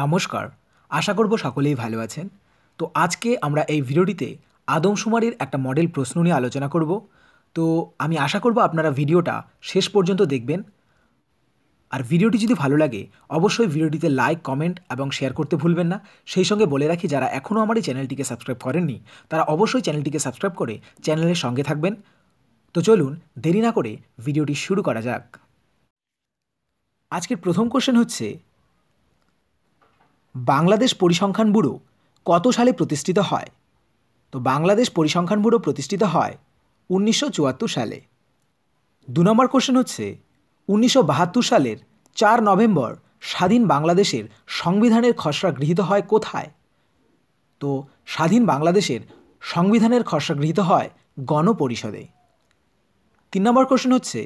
নমস্কার আশা করব সকলেই ভালো আছেন তো আজকে আমরা এই ভিডিওটিতে আদমশুমারির একটা মডেল প্রশ্ন নিয়ে আলোচনা করব তো আমি আশা করব আপনারা ভিডিওটা শেষ পর্যন্ত দেখবেন আর ভিডিওটি যদি ভালো লাগে অবশ্যই ভিডিওটিতে লাইক কমেন্ট এবং শেয়ার করতে ভুলবেন না সেই সঙ্গে বলে রাখি যারা এখনও আমার এই চ্যানেলটিকে সাবস্ক্রাইব করেননি তারা অবশ্যই চ্যানেলটিকে সাবস্ক্রাইব করে চ্যানেলের সঙ্গে থাকবেন তো চলুন দেরি না করে ভিডিওটি শুরু করা যাক আজকের প্রথম কোশ্চেন হচ্ছে বাংলাদেশ পরিসংখ্যান ব্যুরো কত সালে প্রতিষ্ঠিত হয় তো বাংলাদেশ পরিসংখ্যান ব্যুরো প্রতিষ্ঠিত হয় উনিশশো সালে দু নম্বর কোশ্চেন হচ্ছে উনিশশো সালের চার নভেম্বর স্বাধীন বাংলাদেশের সংবিধানের খসড়া গৃহীত হয় কোথায় তো স্বাধীন বাংলাদেশের সংবিধানের খসড়া গৃহীত হয় গণপরিষদে তিন নম্বর কোশ্চেন হচ্ছে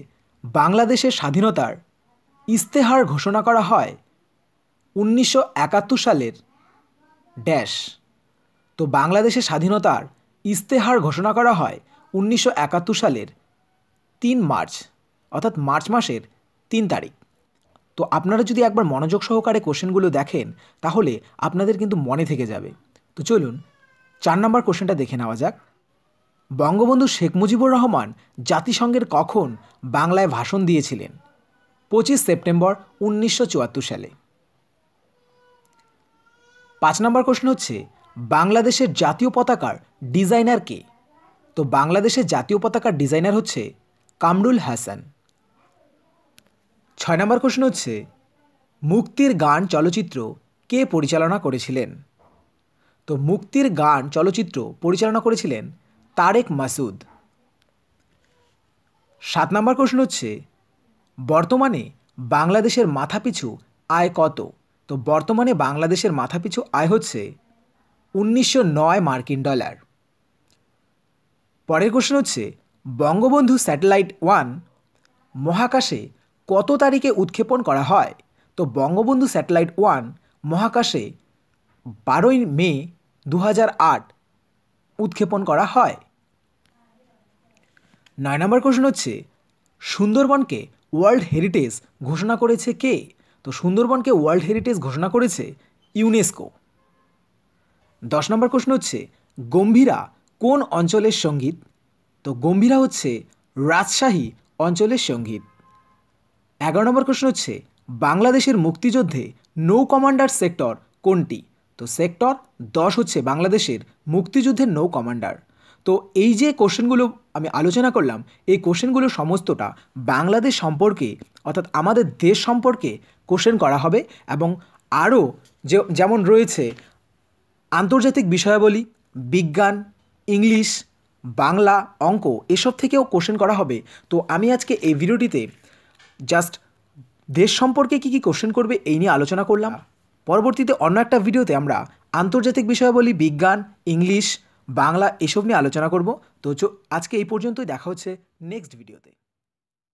বাংলাদেশের স্বাধীনতার ইস্তেহার ঘোষণা করা হয় উনিশশো সালের ড্যাশ তো বাংলাদেশের স্বাধীনতার ইস্তেহার ঘোষণা করা হয় উনিশশো সালের তিন মার্চ অর্থাৎ মার্চ মাসের তিন তারিখ তো আপনারা যদি একবার মনোযোগ সহকারে কোশ্চেনগুলো দেখেন তাহলে আপনাদের কিন্তু মনে থেকে যাবে তো চলুন চার নম্বর কোশ্চেনটা দেখে নেওয়া যাক বঙ্গবন্ধু শেখ মুজিবুর রহমান জাতিসংঘের কখন বাংলায় ভাষণ দিয়েছিলেন পঁচিশ সেপ্টেম্বর উনিশশো সালে পাঁচ নম্বর প্রশ্ন হচ্ছে বাংলাদেশের জাতীয় পতাকার ডিজাইনার কে তো বাংলাদেশের জাতীয় পতাকার ডিজাইনার হচ্ছে কামরুল হাসান ছয় নম্বর প্রশ্ন হচ্ছে মুক্তির গান চলচ্চিত্র কে পরিচালনা করেছিলেন তো মুক্তির গান চলচ্চিত্র পরিচালনা করেছিলেন তারেক মাসুদ সাত নম্বর প্রশ্ন হচ্ছে বর্তমানে বাংলাদেশের মাথাপিছু আয় কত তো বর্তমানে বাংলাদেশের মাথাপিছু আয় হচ্ছে উনিশশো নয় মার্কিন ডলার পরের কোশ্চেন হচ্ছে বঙ্গবন্ধু স্যাটেলাইট ওয়ান মহাকাশে কত তারিখে উৎক্ষেপণ করা হয় তো বঙ্গবন্ধু স্যাটেলাইট ওয়ান মহাকাশে বারোই মে দু উৎক্ষেপণ করা হয় নয় নম্বর কোশ্চেন হচ্ছে সুন্দরবনকে ওয়ার্ল্ড হেরিটেজ ঘোষণা করেছে কে তো সুন্দরবনকে ওয়ার্ল্ড হেরিটেজ ঘোষণা করেছে ইউনেস্কো দশ নম্বর প্রশ্ন হচ্ছে গম্ভীরা কোন অঞ্চলের সঙ্গীত তো গম্ভীরা হচ্ছে রাজশাহী অঞ্চলের সঙ্গীত এগারো নম্বর প্রশ্ন হচ্ছে বাংলাদেশের মুক্তিযুদ্ধে নৌ কমান্ডার সেক্টর কোনটি তো সেক্টর দশ হচ্ছে বাংলাদেশের মুক্তিযুদ্ধের নৌ কমান্ডার তো এই যে কোশ্চেনগুলো আমি আলোচনা করলাম এই কোশ্চেনগুলো সমস্তটা বাংলাদেশ সম্পর্কে অর্থাৎ আমাদের দেশ সম্পর্কে কোশ্চেন করা হবে এবং আরও যে যেমন রয়েছে আন্তর্জাতিক বিষয়াবলী বিজ্ঞান ইংলিশ বাংলা অঙ্ক এসব থেকেও কোশ্চেন করা হবে তো আমি আজকে এই ভিডিওটিতে জাস্ট দেশ সম্পর্কে কি কি কোশ্চেন করবে এই নিয়ে আলোচনা করলাম হ্যাঁ। পরবর্তীতে অন্য একটা ভিডিওতে আমরা আন্তর্জাতিক বিষয়াবলী বিজ্ঞান ইংলিশ বাংলা এসব নিয়ে আলোচনা করব তো আজকে এই পর্যন্তই দেখা হচ্ছে নেক্সট ভিডিওতে